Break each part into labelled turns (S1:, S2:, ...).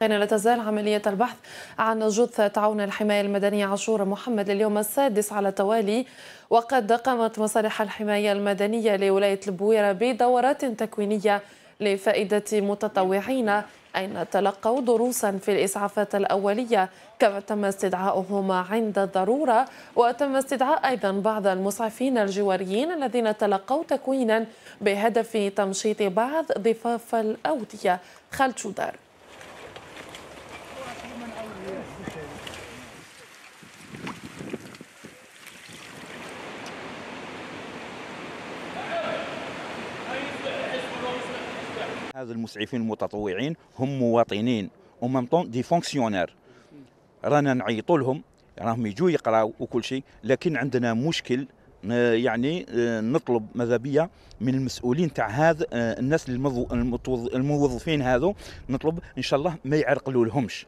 S1: كان لا تزال عملية البحث عن جثة تعاون الحماية المدنية عاشور محمد لليوم السادس على التوالي وقد قامت مصالح الحماية المدنية لولاية البويرة بدورات تكوينية لفائدة متطوعين أين تلقوا دروسا في الإسعافات الأولية كما تم استدعاؤهم عند الضرورة وتم استدعاء أيضا بعض المسعفين الجواريين الذين تلقوا تكوينا بهدف تمشيط بعض ضفاف الأودية خالد شودار
S2: هذا المسعفين المتطوعين هم مواطنين ومام طون دي فونكسيونير رانا نعيطوا لهم راهم يجوا يقراو وكل شيء لكن عندنا مشكل آه، يعني آه، نطلب ماذا بيا من المسؤولين تاع هذا آه، الناس الموظفين هذو نطلب ان شاء الله ما يعرقلوا لهمش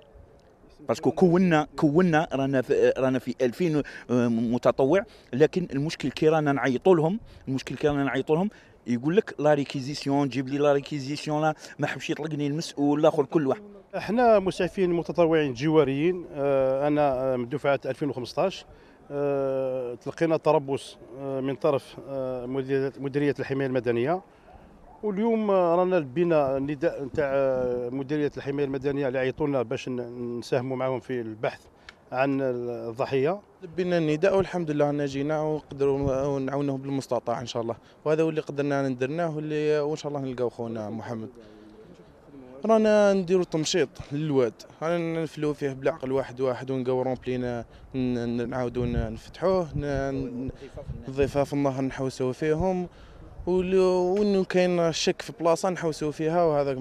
S2: باسكو كونا كونا رانا في رانا في 2000 متطوع لكن المشكل كي رانا نعيطوا لهم المشكل كي رانا نعيطوا لهم يقول لك لا ريكيزيسيون جيب لي لا ريكيزيسيون لا ما حبش يطلقني المسؤول الاخر كل واحد احنا
S3: مسافين متطوعين جواريين آه، انا آه، من دفعه 2015 آه، تلقينا تربص من طرف مديريه الحمايه المدنيه واليوم رانا لبينا النداء نتاع مديريه الحمايه المدنيه اللي عيطوا لنا باش نساهموا معاهم في البحث عن الضحيه لبينا النداء
S4: والحمد لله أننا جينا ونقدروا نعاونوه بالمستطاع ان شاء الله وهذا هو اللي قدرنا ندرناه واللي وان شاء الله نلقاو خونا محمد رانا نديرو تمشيط للواد رانا نفلو فيه بالعقل واحد واحد ونلقاو رومبلينا نعاودو نفتحوه نضيفها في النهر نحوسو فيهم ولو كاين شك في بلاصه نحوسو فيها وهذاك